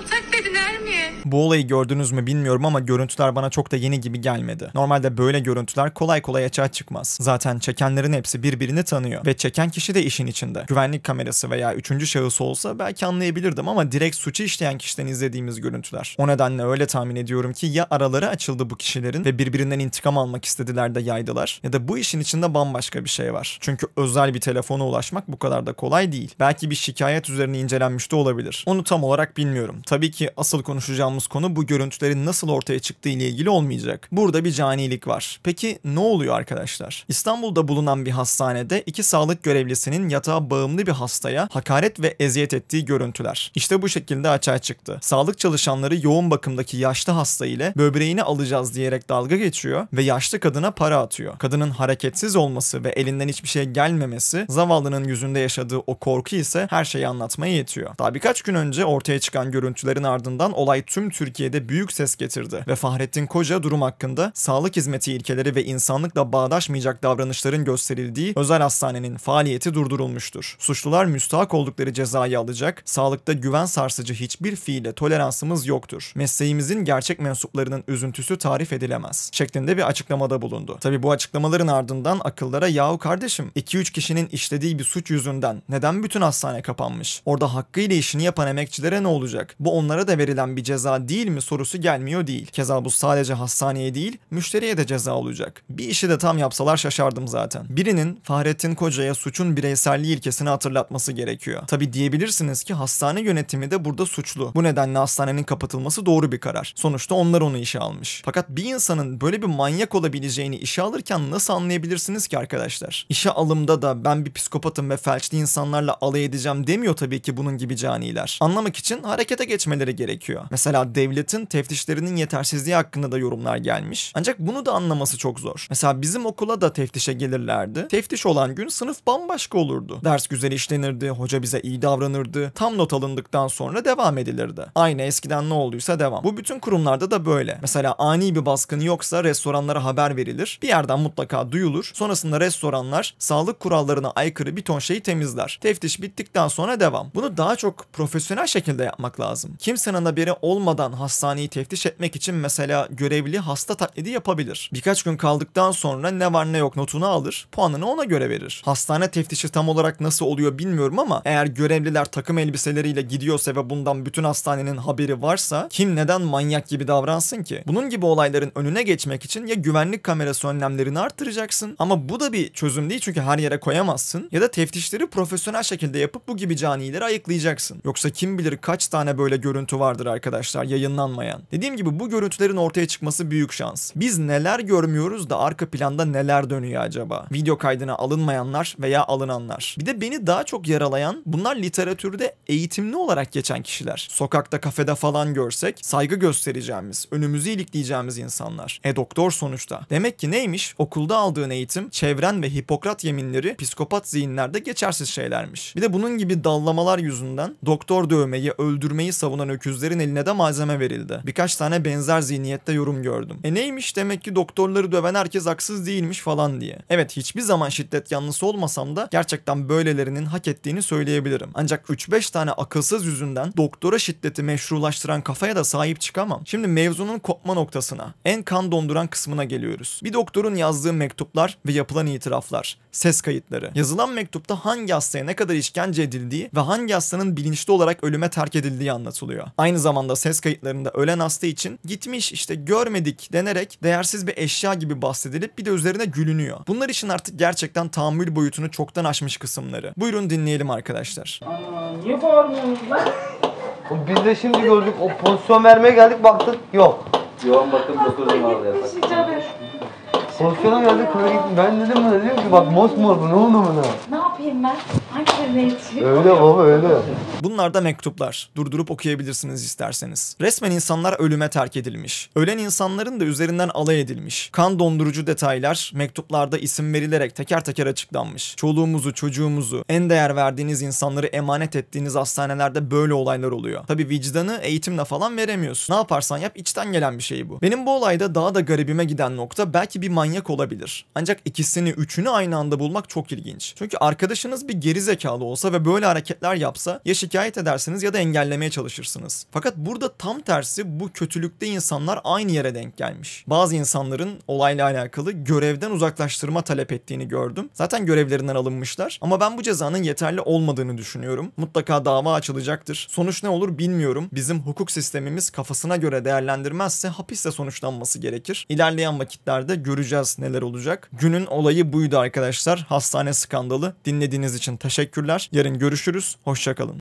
Take ve mi? Bu olayı gördünüz mü bilmiyorum ama görüntüler bana çok da yeni gibi gelmedi. Normalde böyle görüntüler kolay kolay açığa çıkmaz. Zaten çekenlerin hepsi birbirini tanıyor ve çeken kişi de işin içinde. Güvenlik kamerası veya üçüncü şahıs olsa belki anlayabilirdim ama direkt suçu işleyen kişiden izlediğimiz görüntüler. O nedenle öyle tahmin ediyorum ki ya araları açıldı bu kişilerin ve birbirinden intikam almak istediler de yaydılar ya da bu işin içinde bambaşka bir şey var. Çünkü özel bir telefona ulaşmak bu kadar da kolay değil. Belki bir şikayet üzerine incelenmiş de olabilir. Onu tam olarak bilmiyorum. Tabii ki asıl Asıl konuşacağımız konu bu görüntülerin nasıl ortaya çıktığı ile ilgili olmayacak. Burada bir canilik var. Peki ne oluyor arkadaşlar? İstanbul'da bulunan bir hastanede iki sağlık görevlisinin yatağa bağımlı bir hastaya hakaret ve eziyet ettiği görüntüler. İşte bu şekilde açığa çıktı. Sağlık çalışanları yoğun bakımdaki yaşlı hasta ile böbreğini alacağız diyerek dalga geçiyor ve yaşlı kadına para atıyor. Kadının hareketsiz olması ve elinden hiçbir şey gelmemesi zavallının yüzünde yaşadığı o korku ise her şeyi anlatmaya yetiyor. Daha birkaç gün önce ortaya çıkan görüntülerin ardından ardından olay tüm Türkiye'de büyük ses getirdi ve Fahrettin Koca durum hakkında sağlık hizmeti ilkeleri ve insanlıkla bağdaşmayacak davranışların gösterildiği özel hastanenin faaliyeti durdurulmuştur. Suçlular müstahak oldukları cezayı alacak, sağlıkta güven sarsıcı hiçbir fiile toleransımız yoktur. Mesleğimizin gerçek mensuplarının üzüntüsü tarif edilemez şeklinde bir açıklamada bulundu. Tabi bu açıklamaların ardından akıllara yahu kardeşim 2-3 kişinin işlediği bir suç yüzünden neden bütün hastane kapanmış? Orada hakkıyla işini yapan emekçilere ne olacak? Bu onlara da verilen bir ceza değil mi sorusu gelmiyor değil. Keza bu sadece hastaneye değil, müşteriye de ceza olacak. Bir işi de tam yapsalar şaşardım zaten. Birinin Fahrettin Koca'ya suçun bireyselliği ilkesini hatırlatması gerekiyor. Tabi diyebilirsiniz ki hastane yönetimi de burada suçlu. Bu nedenle hastanenin kapatılması doğru bir karar. Sonuçta onlar onu işe almış. Fakat bir insanın böyle bir manyak olabileceğini işe alırken nasıl anlayabilirsiniz ki arkadaşlar? İşe alımda da ben bir psikopatım ve felçli insanlarla alay edeceğim demiyor tabii ki bunun gibi caniler. Anlamak için harekete geçmeleri gerekiyor gerekiyor. Mesela devletin teftişlerinin yetersizliği hakkında da yorumlar gelmiş. Ancak bunu da anlaması çok zor. Mesela bizim okula da teftişe gelirlerdi. Teftiş olan gün sınıf bambaşka olurdu. Ders güzel işlenirdi, hoca bize iyi davranırdı. Tam not alındıktan sonra devam edilirdi. Aynı eskiden ne olduysa devam. Bu bütün kurumlarda da böyle. Mesela ani bir baskın yoksa restoranlara haber verilir. Bir yerden mutlaka duyulur. Sonrasında restoranlar sağlık kurallarına aykırı bir ton şeyi temizler. Teftiş bittikten sonra devam. Bunu daha çok profesyonel şekilde yapmak lazım. Kimsenin Hastane haberi olmadan hastaneyi teftiş etmek için mesela görevli hasta taklidi yapabilir. Birkaç gün kaldıktan sonra ne var ne yok notunu alır, puanını ona göre verir. Hastane teftişi tam olarak nasıl oluyor bilmiyorum ama eğer görevliler takım elbiseleriyle gidiyorsa ve bundan bütün hastanenin haberi varsa kim neden manyak gibi davransın ki? Bunun gibi olayların önüne geçmek için ya güvenlik kamerası önlemlerini artıracaksın, ama bu da bir çözüm değil çünkü her yere koyamazsın ya da teftişleri profesyonel şekilde yapıp bu gibi canileri ayıklayacaksın. Yoksa kim bilir kaç tane böyle görüntü var vardır arkadaşlar yayınlanmayan. Dediğim gibi bu görüntülerin ortaya çıkması büyük şans. Biz neler görmüyoruz da arka planda neler dönüyor acaba? Video kaydına alınmayanlar veya alınanlar. Bir de beni daha çok yaralayan bunlar literatürde eğitimli olarak geçen kişiler. Sokakta kafede falan görsek saygı göstereceğimiz, önümüzü ilikleyeceğimiz insanlar. E doktor sonuçta. Demek ki neymiş? Okulda aldığın eğitim, çevren ve Hipokrat yeminleri psikopat zihinlerde geçersiz şeylermiş. Bir de bunun gibi dallamalar yüzünden doktor dövmeyi, öldürmeyi savunan öküzler gözlerin eline de malzeme verildi. Birkaç tane benzer zihniyette yorum gördüm. E neymiş demek ki doktorları döven herkes haksız değilmiş falan diye. Evet hiçbir zaman şiddet yanlısı olmasam da gerçekten böylelerinin hak ettiğini söyleyebilirim. Ancak 3-5 tane akılsız yüzünden doktora şiddeti meşrulaştıran kafaya da sahip çıkamam. Şimdi mevzunun kopma noktasına, en kan donduran kısmına geliyoruz. Bir doktorun yazdığı mektuplar ve yapılan itiraflar, ses kayıtları. Yazılan mektupta hangi hastaya ne kadar işkence edildiği ve hangi hastanın bilinçli olarak ölüme terk edildiği anlatılıyor. Aynı aynı zamanda ses kayıtlarında ölen hasta için gitmiş işte görmedik denerek değersiz bir eşya gibi bahsedilip bir de üzerine gülünüyor. Bunlar için artık gerçekten tahammül boyutunu çoktan aşmış kısımları. Buyurun dinleyelim arkadaşlar. Aa, niye bağırmıyorsunuz lan? Biz de şimdi gördük o pozisyon vermeye geldik baktık yok. Yoğun bakım dokuzum vardı yatak. Pozisyona geldik kıra gittim. Ben dedim ne diyor ki bak mosmor bu ne oldu buna? Ne yapayım ben? Öyle baba öyle. Bunlar da mektuplar. Durdurup okuyabilirsiniz isterseniz. Resmen insanlar ölüme terk edilmiş. Ölen insanların da üzerinden alay edilmiş. Kan dondurucu detaylar mektuplarda isim verilerek teker teker açıklanmış. Çoluğumuzu, çocuğumuzu, en değer verdiğiniz insanları emanet ettiğiniz hastanelerde böyle olaylar oluyor. Tabi vicdanı eğitimle falan veremiyorsun. Ne yaparsan yap içten gelen bir şey bu. Benim bu olayda daha da garibime giden nokta belki bir manyak olabilir. Ancak ikisini, üçünü aynı anda bulmak çok ilginç. Çünkü arkadaşınız bir geri zekalı olsa ve böyle hareketler yapsa ya şikayet edersiniz ya da engellemeye çalışırsınız. Fakat burada tam tersi bu kötülükte insanlar aynı yere denk gelmiş. Bazı insanların olayla alakalı görevden uzaklaştırma talep ettiğini gördüm. Zaten görevlerinden alınmışlar ama ben bu cezanın yeterli olmadığını düşünüyorum. Mutlaka dava açılacaktır. Sonuç ne olur bilmiyorum. Bizim hukuk sistemimiz kafasına göre değerlendirmezse hapiste sonuçlanması gerekir. İlerleyen vakitlerde göreceğiz neler olacak. Günün olayı buydu arkadaşlar. Hastane skandalı. Dinlediğiniz için teşekkür Teşekkürler. Yarın görüşürüz. Hoşçakalın.